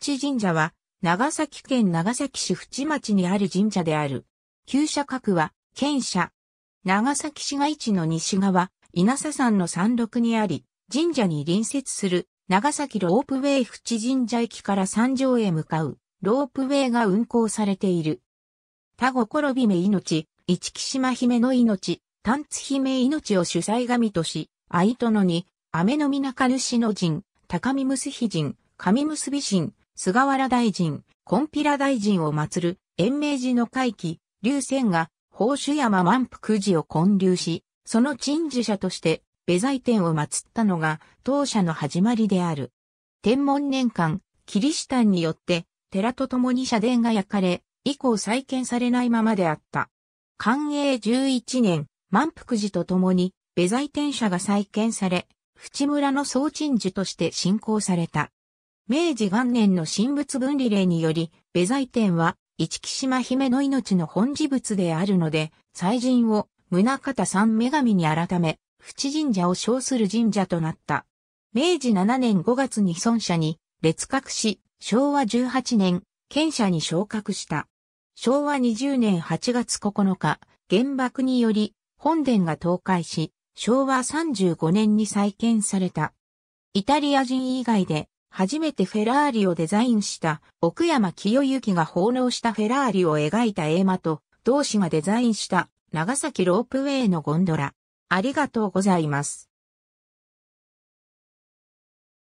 淵神社は、長崎県長崎市淵町にある神社である。旧社格は、県社。長崎市街地の西側、稲佐山の山麓にあり、神社に隣接する長崎ロープウェイ淵神社駅から山上へ向かうロープウェイが運行されている。他心びめ命、一木島姫の命、丹津姫命を主催神とし、愛殿に、雨の皆か主の神、高見むすひ神、神結び神、菅原大臣、コンピラ大臣を祀る、延命寺の会期、龍仙が、宝珠山満福寺を建立し、その陳樹者として、ベ在天を祀ったのが、当社の始まりである。天文年間、キリシタンによって、寺と共に社殿が焼かれ、以降再建されないままであった。寛永11年、満福寺と共に、ベ在天社が再建され、淵村の総鎮寺として信仰された。明治元年の神仏分離令により、ザイ天は、一木島姫の命の本事物であるので、祭神を、宗方三女神に改め、淵神社を称する神社となった。明治7年5月に孫社に、列格し、昭和18年、県社に昇格した。昭和20年8月9日、原爆により、本殿が倒壊し、昭和35年に再建された。イタリア人以外で、初めてフェラーリをデザインした奥山清行が奉納したフェラーリを描いた絵馬と、同志がデザインした長崎ロープウェイのゴンドラ。ありがとうございます。